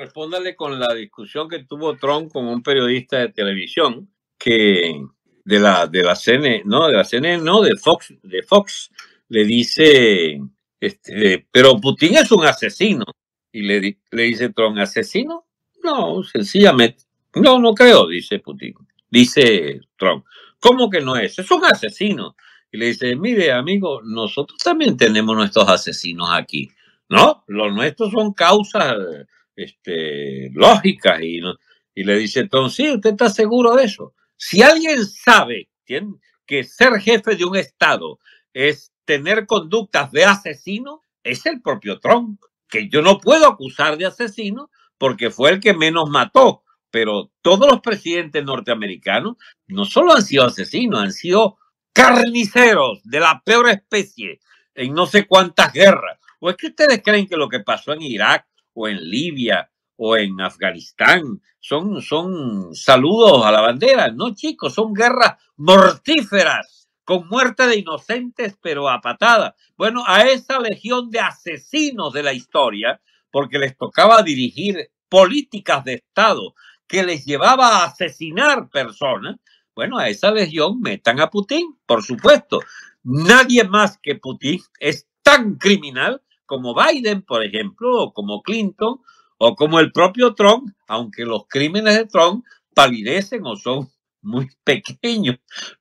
respóndale con la discusión que tuvo Trump con un periodista de televisión que de la de la CNN, no, de la CNN, no, de Fox, de Fox le dice este, pero Putin es un asesino y le le dice Trump, asesino? No, sencillamente no no creo, dice Putin. Dice Trump, ¿cómo que no es? Es un asesino. Y le dice, mire amigo, nosotros también tenemos nuestros asesinos aquí. No, los nuestros son causas este, lógicas y, le dice, entonces, sí, ¿usted está seguro de eso? Si alguien sabe que ser jefe de un Estado es tener conductas de asesino, es el propio Trump, que yo no puedo acusar de asesino porque fue el que menos mató. Pero todos los presidentes norteamericanos no solo han sido asesinos, han sido carniceros de la peor especie en no sé cuántas guerras. ¿O es que ustedes creen que lo que pasó en Irak o en Libia o en Afganistán. Son, son saludos a la bandera. No, chicos, son guerras mortíferas con muerte de inocentes, pero a patadas. Bueno, a esa legión de asesinos de la historia, porque les tocaba dirigir políticas de Estado que les llevaba a asesinar personas, bueno, a esa legión metan a Putin, por supuesto. Nadie más que Putin es tan criminal como Biden, por ejemplo, o como Clinton, o como el propio Trump, aunque los crímenes de Trump palidecen o son muy pequeños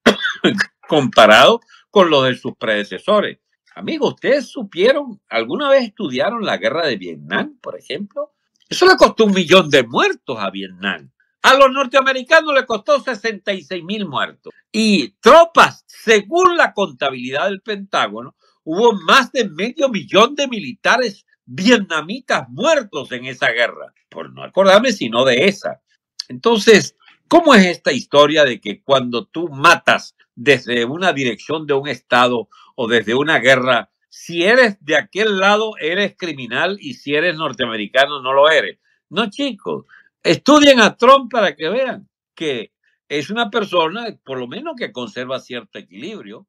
comparados con los de sus predecesores. Amigos, ¿ustedes supieron, alguna vez estudiaron la guerra de Vietnam, por ejemplo? Eso le costó un millón de muertos a Vietnam. A los norteamericanos le costó 66 mil muertos. Y tropas, según la contabilidad del Pentágono, hubo más de medio millón de militares vietnamitas muertos en esa guerra, por no acordarme sino de esa. Entonces, ¿cómo es esta historia de que cuando tú matas desde una dirección de un Estado o desde una guerra, si eres de aquel lado, eres criminal y si eres norteamericano, no lo eres? No, chicos, estudien a Trump para que vean que es una persona, por lo menos, que conserva cierto equilibrio.